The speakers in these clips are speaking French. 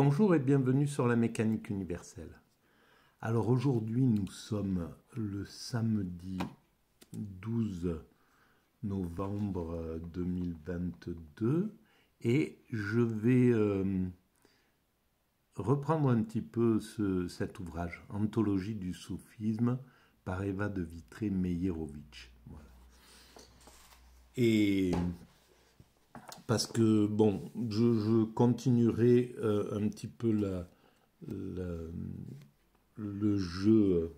Bonjour et bienvenue sur la mécanique universelle. Alors aujourd'hui nous sommes le samedi 12 novembre 2022 et je vais euh, reprendre un petit peu cet ouvrage, Anthologie du soufisme par Eva de Vitré Meyerovitch. Et parce que, bon, je, continuerai euh, un petit peu le jeu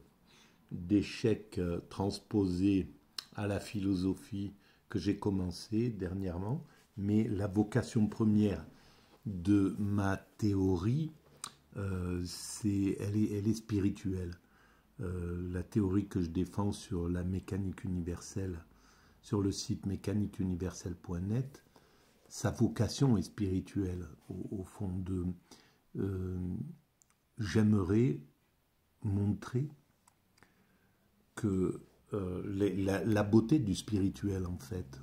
d'échecs euh, transposé à la philosophie que j'ai commencé dernièrement, mais la vocation première de ma théorie, euh, c'est, elle, est, spirituelle. la théorie que je défends sur la mécanique universelle, sur le site mécaniqueuniverselle.net, sa vocation est spirituelle, au, fond de euh, j'aimerais montrer que euh, la, beauté du spirituel, en fait,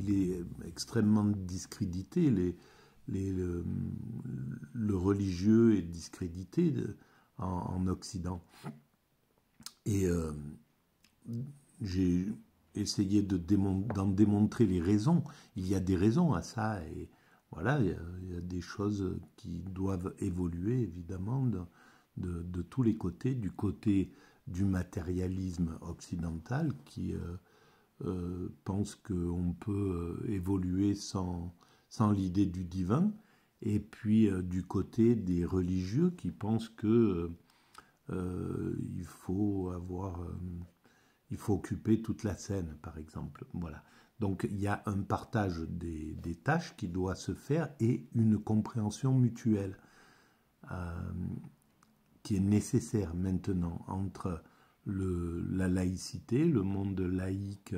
il est extrêmement discrédité. Les, les, le, religieux est discrédité en, Occident. Et euh, j'ai essayer d'en de démontrer les raisons. Il y a des raisons à ça, et voilà, il y a, des choses qui doivent évoluer, évidemment, de, tous les côtés, du côté du matérialisme occidental qui euh, euh, pense qu'on peut euh, évoluer sans, sans l'idée du divin, et puis du côté des religieux qui pensent que il faut avoir il faut occuper toute la scène, par exemple. Voilà. Donc il y a un partage des, tâches qui doit se faire et une compréhension mutuelle euh, qui est nécessaire maintenant entre la laïcité, le monde laïque,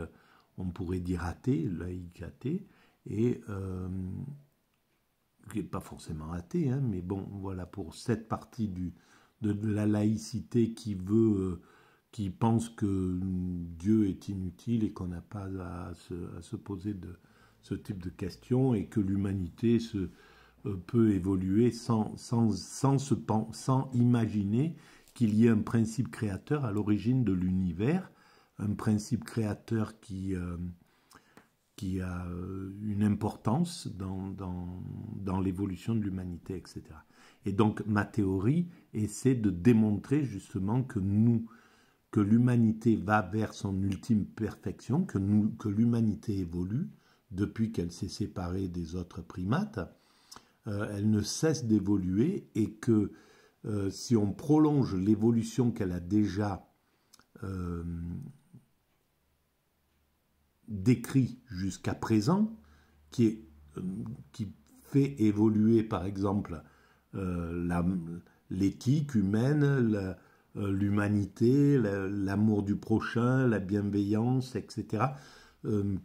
on pourrait dire athée, laïque athée, et euh, qui n'est pas forcément athée, hein, mais bon, voilà pour cette partie du, de, la laïcité qui veut euh, qui pensent que Dieu est inutile et qu'on n'a pas à se, poser de ce type de questions et que l'humanité se, euh, peut évoluer sans, sans, sans, sans imaginer qu'il y ait un principe créateur à l'origine de l'univers, un principe créateur qui, euh, qui a euh, une importance dans, dans, dans l'évolution de l'humanité, etc. Et donc ma théorie essaie de démontrer justement que nous, que l'humanité va vers son ultime perfection, que, l'humanité évolue depuis qu'elle s'est séparée des autres primates, euh, elle ne cesse d'évoluer et que euh, si on prolonge l'évolution qu'elle a déjà euh, décrite jusqu'à présent, qui, qui, fait évoluer par exemple l'éthique humaine, euh, l'humanité, l'amour du prochain, la bienveillance, etc. Euh,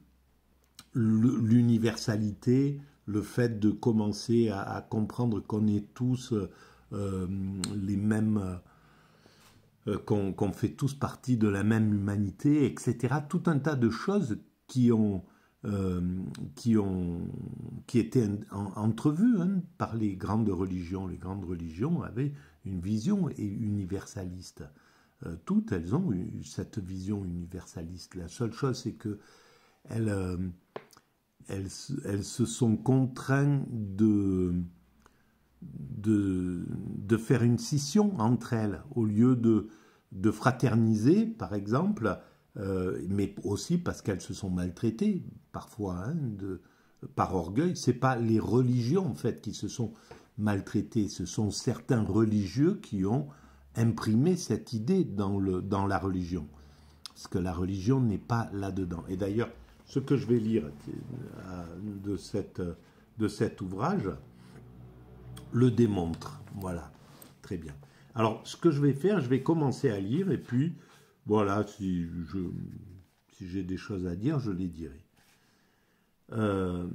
l'universalité, le fait de commencer à, comprendre qu'on est tous euh, les mêmes, qu'on fait tous partie de la même humanité, etc. Tout un tas de choses qui ont, euh, qui ont, qui étaient entrevues hein, par les grandes religions. Les grandes religions avaient une vision et universaliste. Euh, toutes, elles ont eu cette vision universaliste. La seule chose, c'est que elles, euh, elles, se sont contraintes de, de, faire une scission entre elles, au lieu de, de fraterniser, par exemple, euh, mais aussi parce qu'elles se sont maltraitées, parfois, hein, par orgueil. Ce n'est pas les religions, en fait, qui se sont maltraités, ce sont certains religieux qui ont imprimé cette idée dans, le, dans la religion, parce que la religion n'est pas là-dedans. Et d'ailleurs, ce que je vais lire euh, de, de cet ouvrage le démontre. Voilà, très bien. Alors, ce que je vais faire, je vais commencer à lire et puis, voilà, si je, si j'ai des choses à dire, je les dirai. Euh,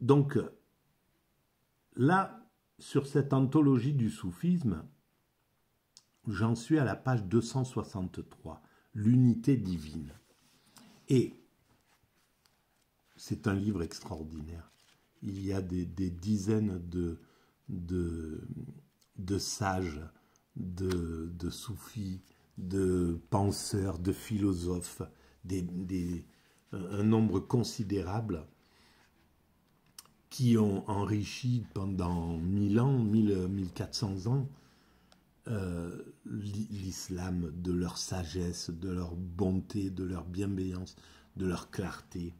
donc, là, sur cette anthologie du soufisme, j'en suis à la page 263, l'unité divine. Et c'est un livre extraordinaire. Il y a des, dizaines de, sages, de, soufis, de penseurs, de philosophes, un nombre considérable qui ont enrichi pendant 1000 ans, 1400 ans, euh, l'islam de leur sagesse, de leur bonté, de leur bienveillance, de leur clarté,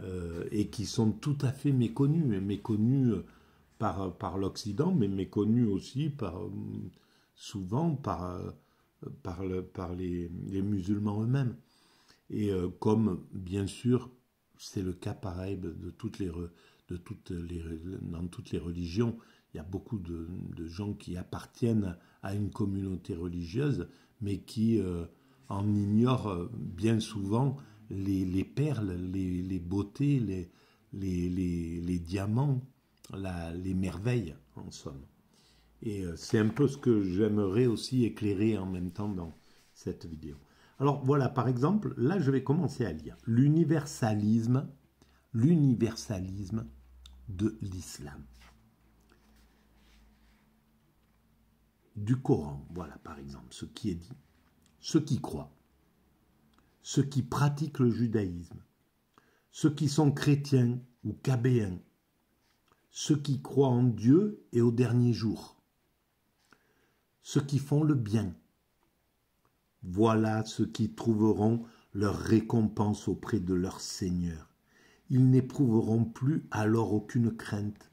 euh, et qui sont tout à fait méconnus, méconnus euh, par, par l'Occident, mais méconnus aussi par, souvent par, par, le, par les, musulmans eux-mêmes. Et comme, bien sûr, c'est le cas pareil de toutes les toutes les, dans toutes les religions, il y a beaucoup de, gens qui appartiennent à une communauté religieuse, mais qui euh, en ignorent euh, bien souvent les, perles, les, beautés, les, les diamants, les merveilles, en somme. Et euh, c'est un peu ce que j'aimerais aussi éclairer en même temps dans cette vidéo. Alors voilà, par exemple, là je vais commencer à lire l'universalisme, l'universalisme de l'islam. Du Coran, voilà par exemple ce qui est dit. Ceux qui croient, ceux qui pratiquent le judaïsme, ceux qui sont chrétiens ou cabéens, ceux qui croient en Dieu et au dernier jour, ceux qui font le bien. Voilà ceux qui trouveront leur récompense auprès de leur Seigneur. Ils n'éprouveront plus alors aucune crainte.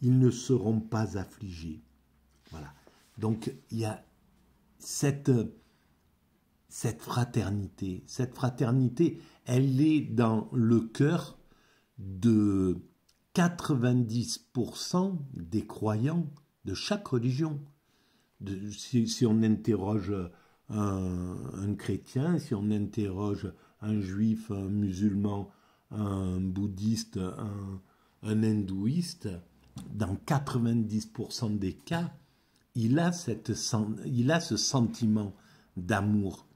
Ils ne seront pas affligés. Voilà. Donc il y a cette, cette fraternité. Cette fraternité, elle est dans le cœur de 90% des croyants de chaque religion. si, on interroge un, chrétien, si on interroge un juif, un musulman, un bouddhiste, un, hindouiste, dans 90% des cas, il a, cette, il a ce sentiment d'amour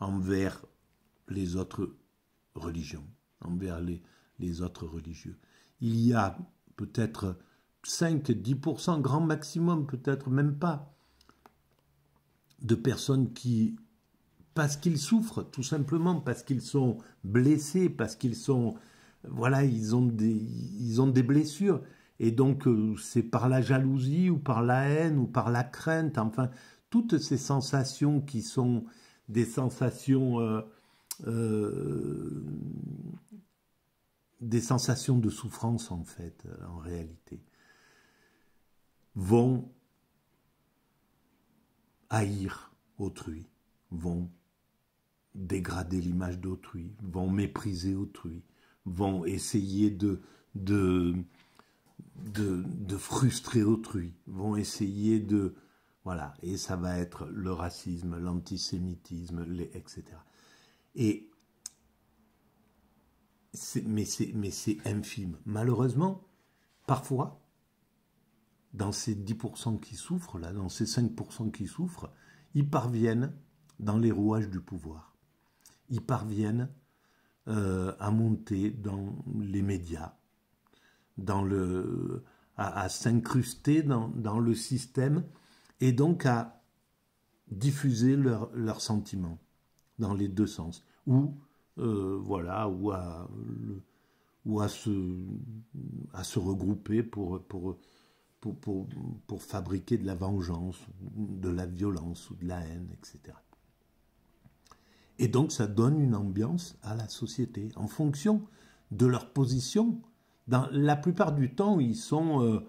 envers les autres religions, envers les, les autres religieux. Il y a peut-être 5-10%, grand maximum, peut-être même pas, de personnes qui parce qu'ils souffrent, tout simplement, parce qu'ils sont blessés, parce qu'ils sont, voilà, ils ont des, ils ont des blessures. Et donc, euh, c'est par la jalousie ou par la haine ou par la crainte, enfin, toutes ces sensations qui sont des sensations, euh, euh, des sensations de souffrance, en fait, en réalité, vont haïr autrui, vont dégrader l'image d'autrui, vont mépriser autrui, vont essayer de, de, de, frustrer autrui, vont essayer de... Voilà, et ça va être le racisme, l'antisémitisme, les, etc. Et mais c'est infime. Malheureusement, parfois, dans ces 10% qui souffrent, là, dans ces 5% qui souffrent, ils parviennent dans les rouages du pouvoir. Ils parviennent euh, à monter dans les médias, à, s'incruster dans, le système et donc à diffuser leurs sentiments dans les deux sens, ou euh, voilà, ou à, se, regrouper pour fabriquer de la vengeance, de la violence ou de la haine, etc. Et donc ça donne une ambiance à la société en fonction de leur position. Dans, la plupart du temps, ils sont euh,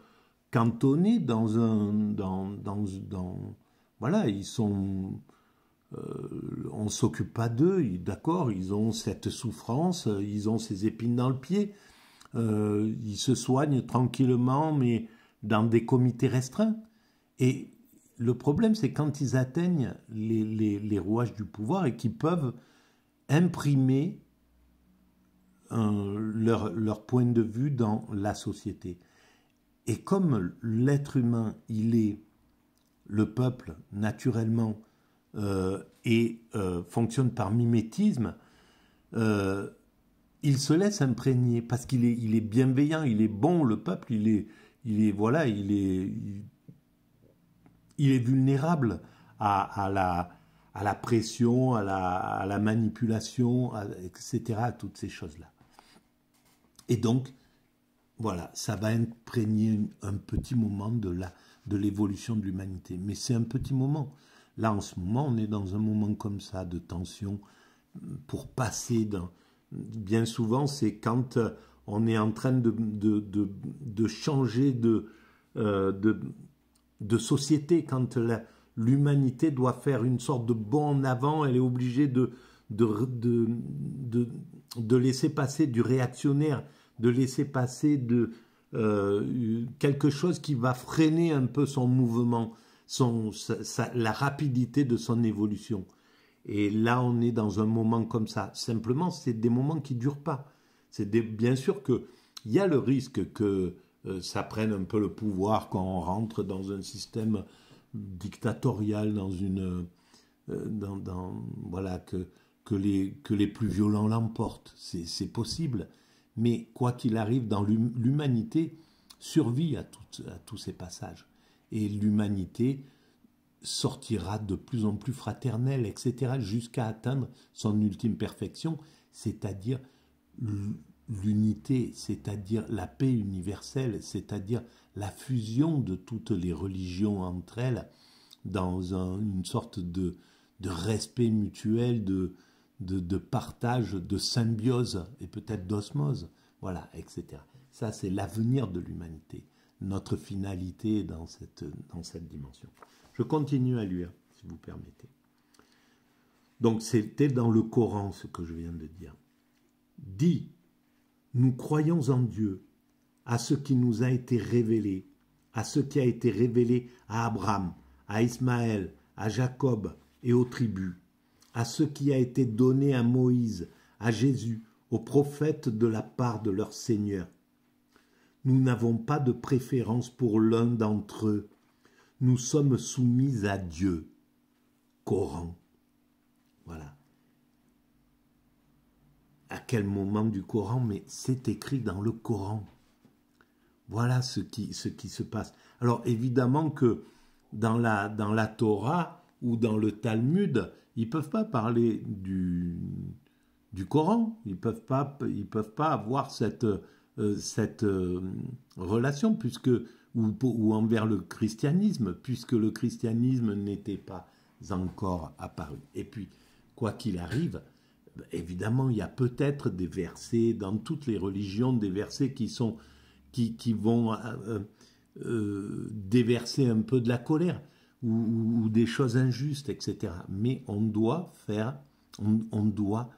cantonnés dans un... Dans, dans, voilà, ils sont... Euh, on ne s'occupe pas d'eux, d'accord, ils ont cette souffrance, ils ont ces épines dans le pied, euh, ils se soignent tranquillement, mais dans des comités restreints. Et le problème, c'est quand ils atteignent les, rouages du pouvoir et qu'ils peuvent imprimer euh, leur, point de vue dans la société. Et comme l'être humain, il est le peuple naturellement euh, et euh, fonctionne par mimétisme, il se laisse imprégner parce qu'il est, bienveillant, il est bon le peuple, il est, il est voilà, il est, il est vulnérable à, la, pression, à la, manipulation, etc., à toutes ces choses-là. Et donc, voilà, ça va imprégner un petit moment de l'évolution de l'humanité. Mais c'est un petit moment. Là, en ce moment, on est dans un moment comme ça de tension pour passer dans... Bien souvent, c'est quand euh, on est en train de, changer de, euh, de société, quand l'humanité doit faire une sorte de bond en avant, elle est obligée de, de, laisser passer du réactionnaire, de laisser passer de, euh, quelque chose qui va freiner un peu son mouvement, son, sa, la rapidité de son évolution. Et là, on est dans un moment comme ça. Simplement, c'est des moments qui durent pas. C'est bien sûr qu'il y a le risque que ça euh, prenne un peu le pouvoir quand on rentre dans un système dictatorial, dans une. Euh, dans, voilà, que, que, les, que les plus violents l'emportent. C'est possible. Mais quoi qu'il arrive, dans l'humanité survit à, à tous ces passages. Et l'humanité sortira de plus en plus fraternelle, etc., jusqu'à atteindre son ultime perfection, c'est-à-dire l'unité, c'est-à-dire la paix universelle, c'est-à-dire la fusion de toutes les religions entre elles dans une sorte de, de respect mutuel, de, de, de, partage, de symbiose et peut-être d'osmose, voilà, etc. Ça, c'est l'avenir de l'humanité, notre finalité dans cette, dans cette dimension. Je continue à lire, si vous permettez. Donc, c'était dans le Coran ce que je viens de dire. Dit nous croyons en Dieu, à ce qui nous a été révélé, à ce qui a été révélé à Abraham, à Ismaël, à Jacob et aux tribus, à ce qui a été donné à Moïse, à Jésus, aux prophètes de la part de leur Seigneur. Nous n'avons pas de préférence pour l'un d'entre eux. Nous sommes soumis à Dieu. Coran. Voilà à quel moment du Coran, mais c'est écrit dans le Coran. Voilà ce qui, ce qui se passe. Alors évidemment que dans la, dans la Torah ou dans le Talmud, ils peuvent pas parler du, du Coran, ils peuvent, pas, ils peuvent pas avoir cette, euh, cette euh, relation puisque, ou, ou envers le christianisme, puisque le christianisme n'était pas encore apparu. Et puis, quoi qu'il arrive, évidemment, il y a peut-être des versets, dans toutes les religions, des versets qui, sont, qui, vont euh, euh, déverser un peu de la colère ou, des choses injustes, etc. Mais on doit faire, on, doit,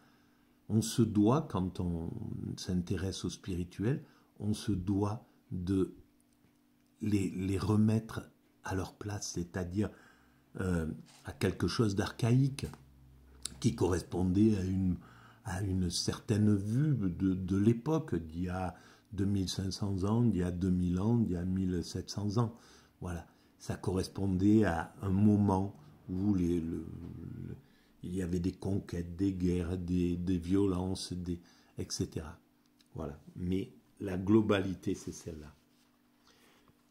on se doit, quand on s'intéresse au spirituel, on se doit de les, remettre à leur place, c'est-à-dire euh, à quelque chose d'archaïque qui correspondait à une, à une certaine vue de, l'époque, d'il y a 2500 ans, d'il y a 2000 ans, d'il y a 1700 ans. Voilà, ça correspondait à un moment où il y avait des conquêtes, des guerres, des, violences, etc. Voilà, mais la globalité, c'est celle-là.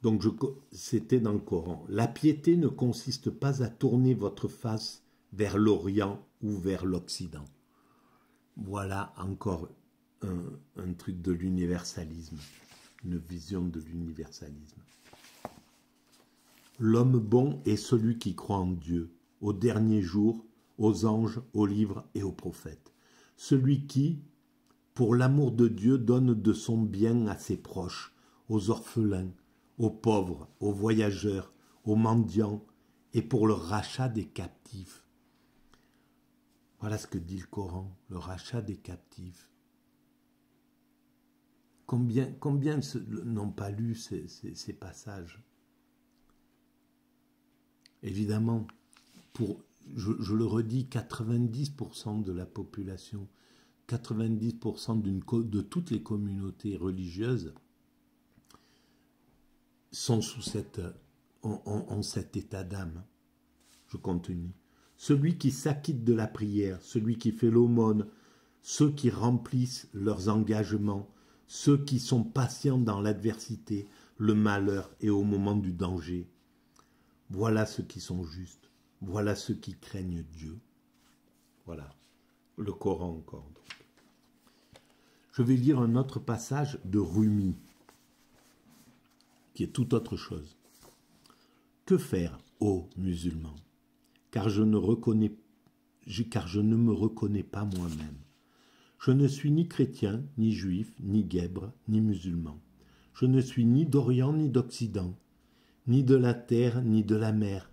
Donc c'était dans le Coran. La piété ne consiste pas à tourner votre face vers l'Orient ou vers l'Occident. Voilà encore un, truc de l'universalisme, une vision de l'universalisme. L'homme bon est celui qui croit en Dieu, au dernier jour, aux anges, aux livres et aux prophètes. Celui qui, pour l'amour de Dieu, donne de son bien à ses proches, aux orphelins, aux pauvres, aux voyageurs, aux mendiants, et pour le rachat des captifs voilà ce que dit le Coran, le rachat des captifs. Combien, combien n'ont pas lu ces, passages Évidemment, pour, je, le redis, 90% de la population, 90% de toutes les communautés religieuses sont sous cette, en cet état d'âme. Je continue celui qui s'acquitte de la prière, celui qui fait l'aumône, ceux qui remplissent leurs engagements, ceux qui sont patients dans l'adversité, le malheur et au moment du danger. Voilà ceux qui sont justes, voilà ceux qui craignent Dieu. Voilà, le Coran encore. Je vais lire un autre passage de Rumi, qui est tout autre chose. Que faire, ô musulmans car je ne, me reconnais pas moi-même. Je ne suis ni chrétien, ni juif, ni guèbre, ni musulman. Je ne suis ni d'Orient, ni d'Occident, ni de la terre, ni de la mer.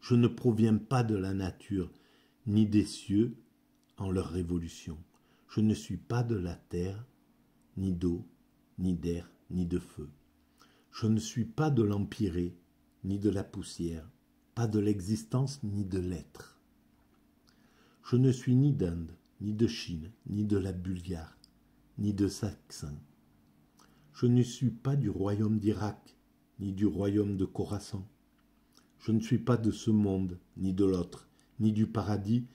Je ne proviens pas de la nature, ni des cieux en leur révolution. Je ne suis pas de la terre, ni d'eau, ni d'air, ni de feu. Je ne suis pas de l'empiré, ni de la poussière de l'existence ni de l'être. Je ne suis ni d'Inde, ni de Chine, ni de la Bulgare, ni de Saxon. Je ne suis pas du royaume d'Irak, ni du royaume de khorasan Je ne suis pas de ce monde, ni de l'autre, ni du paradis,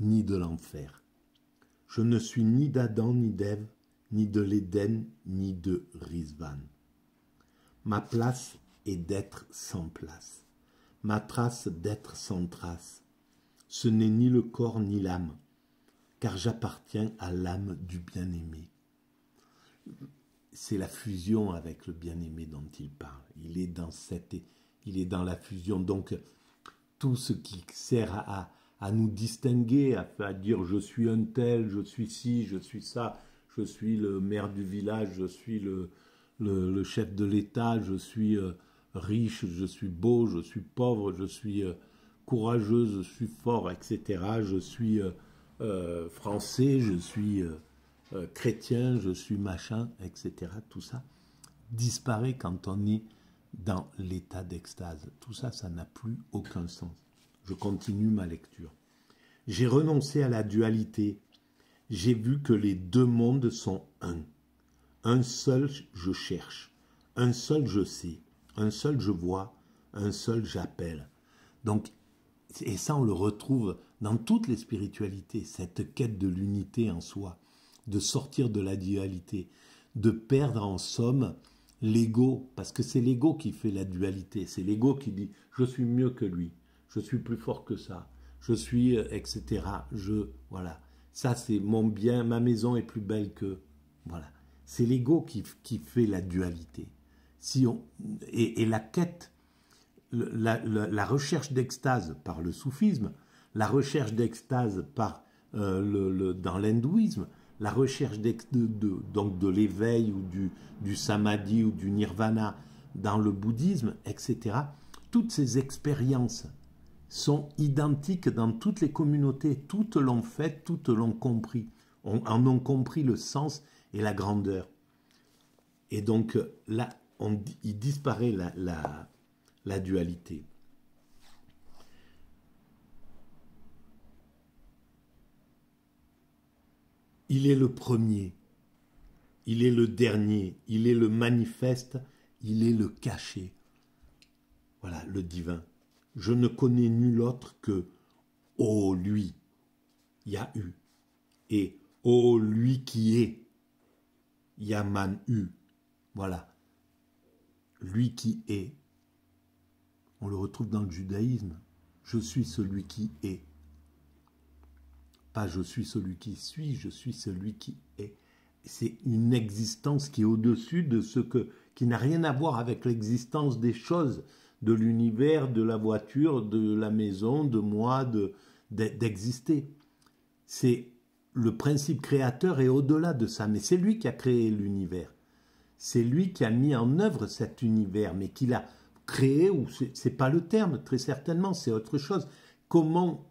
ni de l'enfer. Je ne suis ni d'Adam, ni d'Ève, ni de l'Éden, ni de Rizvan. Ma place est d'être sans place ma trace d'être sans trace. Ce n'est ni le corps ni l'âme, car j'appartiens à l'âme du bien-aimé. C'est la fusion avec le bien-aimé dont il parle. Il est dans cette, il est dans la fusion. Donc tout ce qui sert à, nous distinguer, à, dire je suis un tel, je suis ci, je suis ça, je suis le maire du village, je suis le, chef de l'État, je suis euh, riche, je suis beau, je suis pauvre, je suis euh, courageuse, je suis fort, etc. Je suis euh, euh, français, je suis chrétien, je suis machin, etc. Tout ça disparaît quand on est dans l'état d'extase. Tout ça, ça n'a plus aucun sens. Je continue ma lecture. J'ai renoncé à la dualité. J'ai vu que les deux mondes sont un. Un seul je cherche. Un seul je sais. Un seul je vois, un seul j'appelle. Donc, et ça, on le retrouve dans toutes les spiritualités, cette quête de l'unité en soi, de sortir de la dualité, de perdre en somme l'ego, parce que c'est l'ego qui fait la dualité, c'est l'ego qui dit je suis mieux que lui, je suis plus fort que ça, je suis, euh, etc. Je, voilà. Ça, c'est mon bien, ma maison est plus belle que. Voilà. C'est l'ego qui fait la dualité. Si on, et, la quête, la, recherche d'extase par le soufisme, la recherche d'extase par euh, le, dans l'hindouisme, la recherche de, donc de l'éveil ou du, du samadhi ou du nirvana dans le bouddhisme, etc. Toutes ces expériences sont identiques dans toutes les communautés, toutes l'ont fait, toutes l'ont compris, en ont compris le sens et la grandeur. Et donc euh, là, il disparaît la, dualité. Il est le premier, il est le dernier, il est le manifeste, il est le caché. Voilà, le divin. Je ne connais nul autre que oh, lui, Yahu, et oh, lui qui est, Yaman U. Voilà, lui qui est. On le retrouve dans le judaïsme. Je suis celui qui est. Pas je suis celui qui suis, je suis celui qui est. C'est une existence qui est au-dessus de ce que, qui n'a rien à voir avec l'existence des choses, de l'univers, de la voiture, de la maison, de moi, d'exister. c'est le principe créateur et au-delà de ça, mais c'est lui qui a créé l'univers. C'est lui qui a mis en œuvre cet univers, mais qui l'a créé, ou n'est pas le terme, très certainement, c'est autre chose. Comment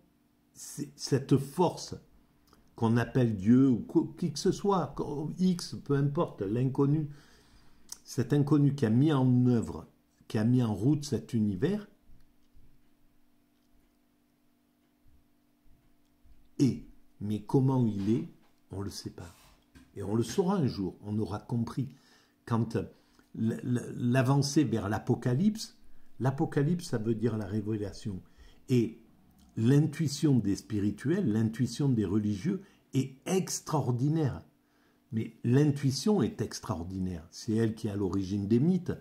cette force qu'on appelle Dieu ou qui que ce soit, X, peu importe, l'inconnu, cet inconnu qui a mis en œuvre, qui a mis en route cet univers, Et mais comment il est, on ne le sait pas. Et on le saura un jour, on aura compris quand euh, l'avancée vers l'Apocalypse, l'Apocalypse, ça veut dire la révélation. Et l'intuition des spirituels, l'intuition des religieux est extraordinaire. Mais l'intuition est extraordinaire. C'est elle qui est à l'origine des mythes.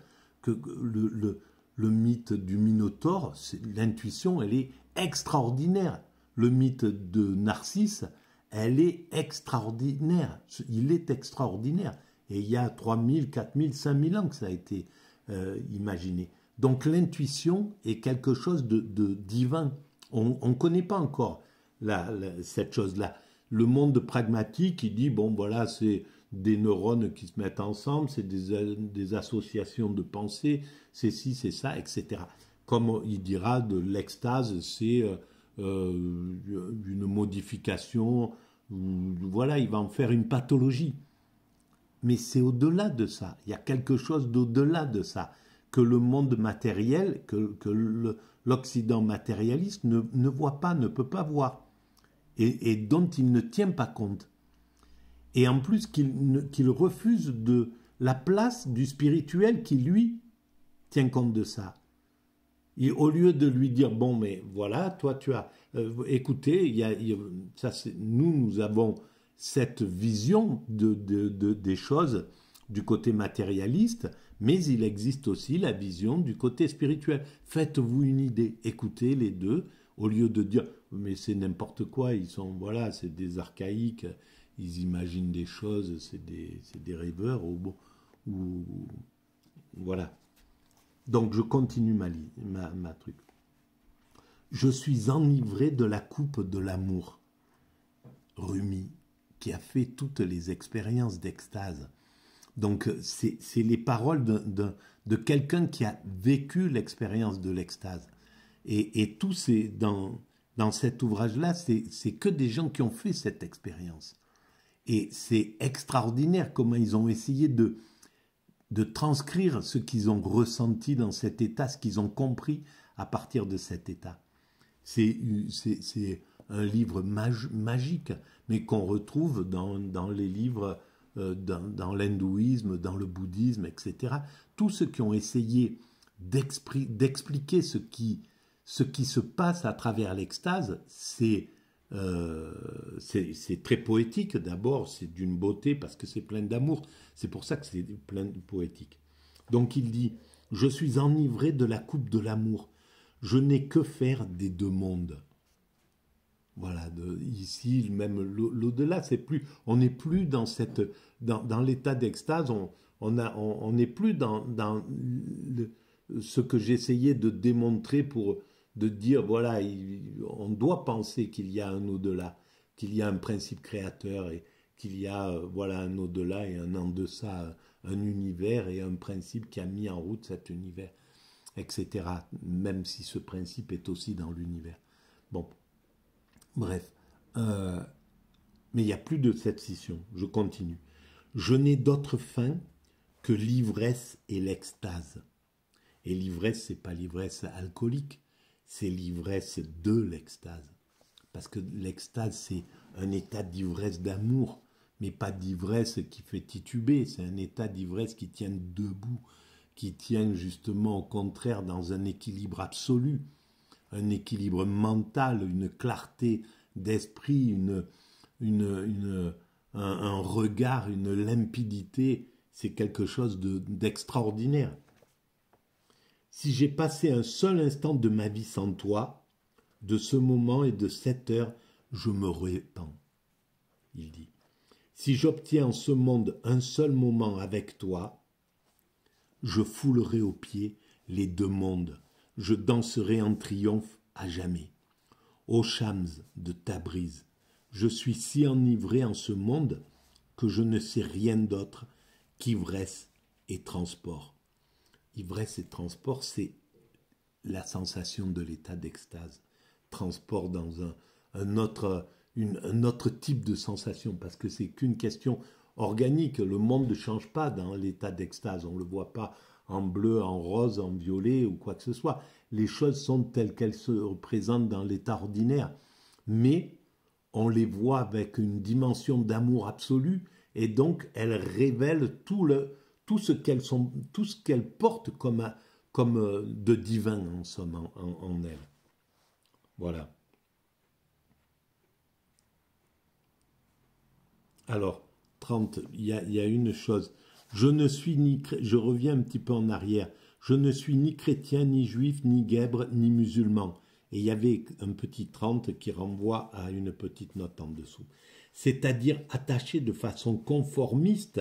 Que le, le mythe du Minotaure, l'intuition, elle est extraordinaire. Le mythe de Narcisse, elle est extraordinaire. Il est extraordinaire. Et il y a 3000, 4000, 5000 ans que ça a été euh, imaginé. Donc l'intuition est quelque chose de, divin. On ne connaît pas encore cette chose-là. Le monde pragmatique, il dit, bon voilà, c'est des neurones qui se mettent ensemble, c'est des, associations de pensée, c'est ci, c'est ça, etc. Comme il dira, de l'extase, c'est euh, euh, une modification, voilà, il va en faire une pathologie. Mais c'est au-delà de ça. Il y a quelque chose d'au-delà de ça que le monde matériel, que, l'Occident matérialiste ne, voit pas, ne peut pas voir, et, dont il ne tient pas compte. Et en plus qu'il refuse de la place du spirituel qui, lui, tient compte de ça. Et au lieu de lui dire, bon, mais voilà, toi, tu as... Euh, écoutez, nous, nous avons cette vision de, des choses du côté matérialiste, mais il existe aussi la vision du côté spirituel. Faites-vous une idée, écoutez les deux, au lieu de dire mais c'est n'importe quoi, ils sont voilà, c'est des archaïques, ils imaginent des choses, c'est des, rêveurs ou, ou, voilà. Donc je continue ma, ma, ma truc. Je suis enivré de la coupe de l'amour. Rumi qui a fait toutes les expériences d'extase. Donc c'est les paroles de, de, quelqu'un qui a vécu l'expérience de l'extase. Et, et tout c'est dans, dans cet ouvrage-là, c'est que des gens qui ont fait cette expérience. Et c'est extraordinaire comment ils ont essayé de, de transcrire ce qu'ils ont ressenti dans cet état, ce qu'ils ont compris à partir de cet état. C'est un livre magique, mais qu'on retrouve dans, les livres euh, dans, l'hindouisme, dans le bouddhisme, etc. Tous ceux qui ont essayé d'expliquer ce qui, ce qui se passe à travers l'extase, euh, c'est c'est très poétique d'abord, c'est d'une beauté parce que c'est plein d'amour, c'est pour ça que c'est plein de poétique. Donc il dit, je suis enivré de la coupe de l'amour, je n'ai que faire des deux mondes. Voilà, ici, même l'au-delà, c'est plus, on n'est plus dans cette, dans, l'état d'extase, on, on n'est on, plus dans, ce que j'essayais de démontrer pour, de dire, voilà, on doit penser qu'il y a un au-delà, qu'il y a un principe créateur et qu'il y a, voilà, un au-delà et un en deçà, un univers et un principe qui a mis en route cet univers, etc. Même si ce principe est aussi dans l'univers. Bon, Bref. Euh, mais il n'y a plus de cette scission. Je continue. Je n'ai d'autre fin que l'ivresse et l'extase. Et l'ivresse, n'est pas l'ivresse alcoolique, c'est l'ivresse de l'extase. Parce que l'extase, c'est un état d'ivresse d'amour, mais pas d'ivresse qui fait tituber, c'est un état d'ivresse qui tient debout, qui tient justement au contraire dans un équilibre absolu un équilibre mental, une clarté d'esprit, une, une, un, regard, une limpidité, c'est quelque chose d'extraordinaire. si j'ai passé un seul instant de ma vie sans toi, de ce moment et de cette heure, je me répands. Il dit, si j'obtiens en ce monde un seul moment avec toi, je foulerai aux pieds les deux mondes, je danserai en triomphe à jamais. Ô Shams de Tabriz, je suis si enivré en ce monde que je ne sais rien d'autre qu'ivresse et transport. Ivresse et transport, c'est la sensation de l'état d'extase. Transport dans un, autre, un autre type de sensation, parce que c'est qu'une question organique. Le monde ne change pas dans l'état d'extase, on ne le voit pas en bleu, en rose, en violet ou quoi que ce soit. Les choses sont telles qu'elles se représentent dans l'état ordinaire. Mais on les voit avec une dimension d'amour absolu et donc elles révèlent tout, le, tout ce qu'elles sont, tout ce qu'elles portent comme, comme euh, de divin en somme en, elles. Voilà. Alors, 30, il y a, une chose. Je ne suis ni je reviens un petit peu en arrière. Je ne suis ni chrétien, ni juif, ni guèbre, ni musulman. Et il y avait un petit 30 qui renvoie à une petite note en dessous. C'est-à-dire attaché de façon conformiste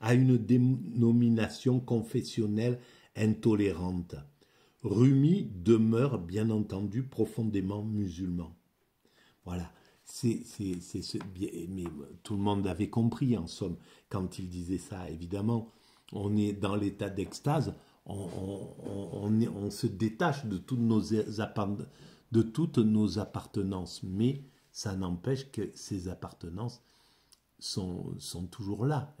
à une dénomination confessionnelle intolérante. Rumi demeure bien entendu profondément musulman. Voilà. C'est, mais tout le monde avait compris, en somme, quand il disait ça. Évidemment, on est dans l'état d'extase, on, se détache de toutes, nos, de toutes nos appartenances, mais ça n'empêche que ces appartenances sont, toujours là.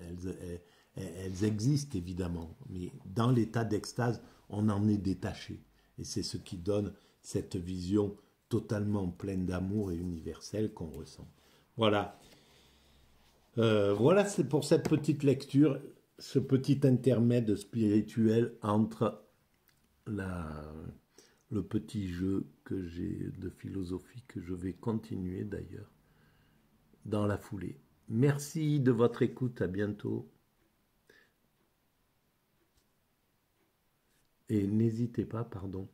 elles existent évidemment, mais dans l'état d'extase, on en est détaché. Et c'est ce qui donne cette vision totalement pleine d'amour et universelle qu'on ressent. Voilà. Euh, voilà, voilà pour cette petite lecture, ce petit intermède spirituel entre la, le petit jeu que j'ai de philosophie que je vais continuer d'ailleurs dans la foulée. Merci de votre écoute, à bientôt. Et n'hésitez pas, pardon,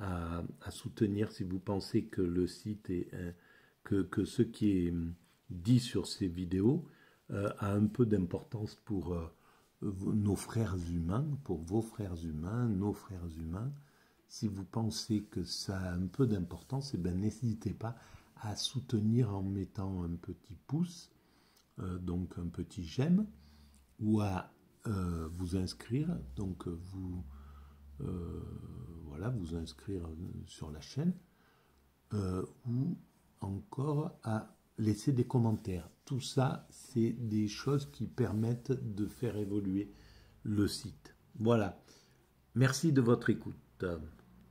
à, soutenir si vous pensez que le site est euh, que, que ce qui est hum, dit sur ces vidéos euh, a un peu d'importance pour euh, nos frères humains, pour vos frères humains, nos frères humains. Si vous pensez que ça a un peu d'importance, eh ben, n'hésitez pas à soutenir en mettant un petit pouce, donc un petit j'aime, ou à vous inscrire. Donc vous euh, voilà, vous inscrire sur la chaîne euh, ou encore à laisser des commentaires. Tout ça, c'est des choses qui permettent de faire évoluer le site. Voilà. Merci de votre écoute.